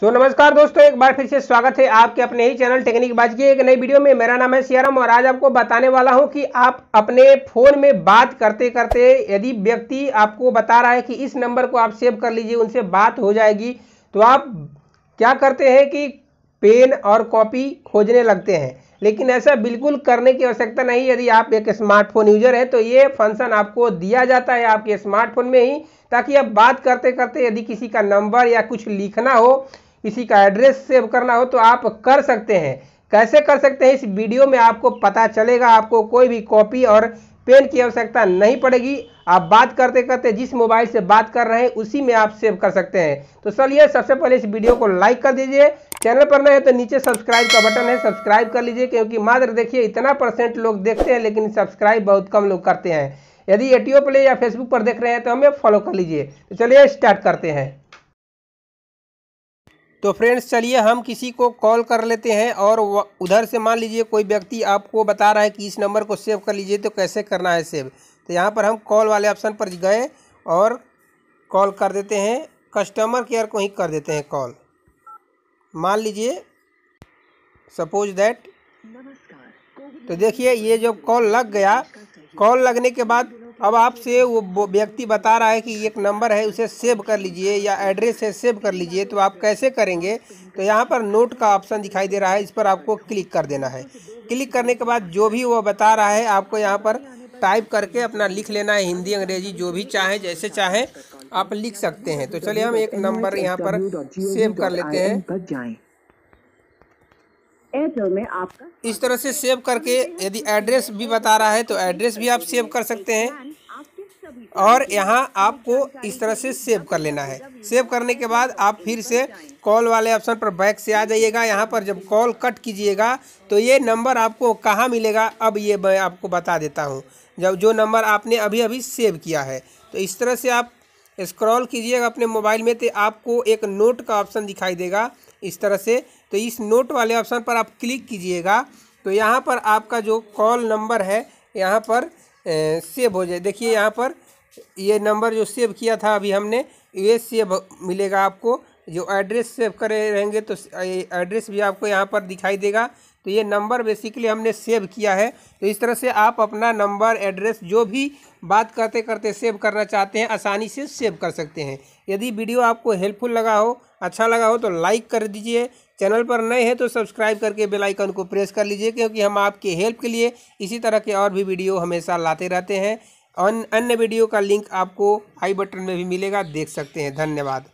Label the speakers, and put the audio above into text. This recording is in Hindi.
Speaker 1: सो so, नमस्कार दोस्तों एक बार फिर से स्वागत है आपके अपने ही चैनल टेक्निक बाज की एक नई वीडियो में मेरा नाम है सियाराम और आज आपको बताने वाला हूं कि आप अपने फ़ोन में बात करते करते यदि व्यक्ति आपको बता रहा है कि इस नंबर को आप सेव कर लीजिए उनसे बात हो जाएगी तो आप क्या करते हैं कि पेन और कॉपी खोजने लगते हैं लेकिन ऐसा बिल्कुल करने की आवश्यकता नहीं यदि आप एक स्मार्टफोन यूजर हैं तो ये फंक्शन आपको दिया जाता है आपके स्मार्टफोन में ही ताकि आप बात करते करते यदि किसी का नंबर या कुछ लिखना हो किसी का एड्रेस सेव करना हो तो आप कर सकते हैं कैसे कर सकते हैं इस वीडियो में आपको पता चलेगा आपको कोई भी कॉपी और पेन की आवश्यकता नहीं पड़ेगी आप बात करते करते जिस मोबाइल से बात कर रहे हैं उसी में आप सेव कर सकते हैं तो चलिए सबसे पहले इस वीडियो को लाइक कर दीजिए चैनल पर नए तो नीचे सब्सक्राइब का बटन है सब्सक्राइब कर लीजिए क्योंकि मात्र देखिए इतना परसेंट लोग देखते हैं लेकिन सब्सक्राइब बहुत कम लोग करते हैं यदि एटीओ प्ले या फेसबुक पर देख रहे हैं तो हमें फॉलो कर लीजिए तो चलिए स्टार्ट करते हैं तो फ्रेंड्स चलिए हम किसी को कॉल कर लेते हैं और उधर से मान लीजिए कोई व्यक्ति आपको बता रहा है कि इस नंबर को सेव कर लीजिए तो कैसे करना है सेव तो यहाँ पर हम कॉल वाले ऑप्शन पर गए और कॉल कर देते हैं कस्टमर केयर को ही कर देते हैं कॉल मान लीजिए सपोज दैट तो देखिए ये जब कॉल लग गया कॉल लगने के बाद अब आपसे वो व्यक्ति बता रहा है कि एक नंबर है उसे सेव कर लीजिए या एड्रेस है सेव कर लीजिए तो आप कैसे करेंगे तो यहाँ पर नोट का ऑप्शन दिखाई दे रहा है इस पर आपको क्लिक कर देना है क्लिक करने के बाद जो भी वो बता रहा है आपको यहाँ पर टाइप करके अपना लिख लेना है हिंदी अंग्रेजी जो भी चाहें जैसे चाहें आप लिख सकते हैं तो चलिए हम एक नंबर यहाँ पर सेव कर लेते हैं में आपका इस तरह से सेव करके यदि एड्रेस भी बता रहा है तो एड्रेस भी आप सेव कर सकते हैं और यहाँ आपको इस तरह से सेव कर लेना है सेव करने के बाद आप फिर से कॉल वाले ऑप्शन पर बैक से आ जाइएगा यहाँ पर जब कॉल कट कीजिएगा तो ये नंबर आपको कहाँ मिलेगा अब ये मैं आपको बता देता हूँ जब जो नंबर आपने अभी अभी सेव किया है तो इस तरह से आप स्क्रॉल कीजिएगा अपने मोबाइल में तो आपको एक नोट का ऑप्शन दिखाई देगा इस तरह से तो इस नोट वाले ऑप्शन पर आप क्लिक कीजिएगा तो यहाँ पर आपका जो कॉल नंबर है यहाँ पर सेव हो जाए देखिए यहाँ पर ये नंबर जो सेव किया था अभी हमने ये सेव मिलेगा आपको जो एड्रेस सेव करे रहेंगे तो एड्रेस भी आपको यहाँ पर दिखाई देगा तो ये नंबर बेसिकली हमने सेव किया है तो इस तरह से आप अपना नंबर एड्रेस जो भी बात करते करते सेव करना चाहते हैं आसानी से सेव कर सकते हैं यदि वीडियो आपको हेल्पफुल लगा हो अच्छा लगा हो तो लाइक कर दीजिए चैनल पर नए हैं तो सब्सक्राइब करके बेल आइकन को प्रेस कर लीजिए क्योंकि हम आपके हेल्प के लिए इसी तरह के और भी वीडियो हमेशा लाते रहते हैं अन्य वीडियो का लिंक आपको आई बटन में भी मिलेगा देख सकते हैं धन्यवाद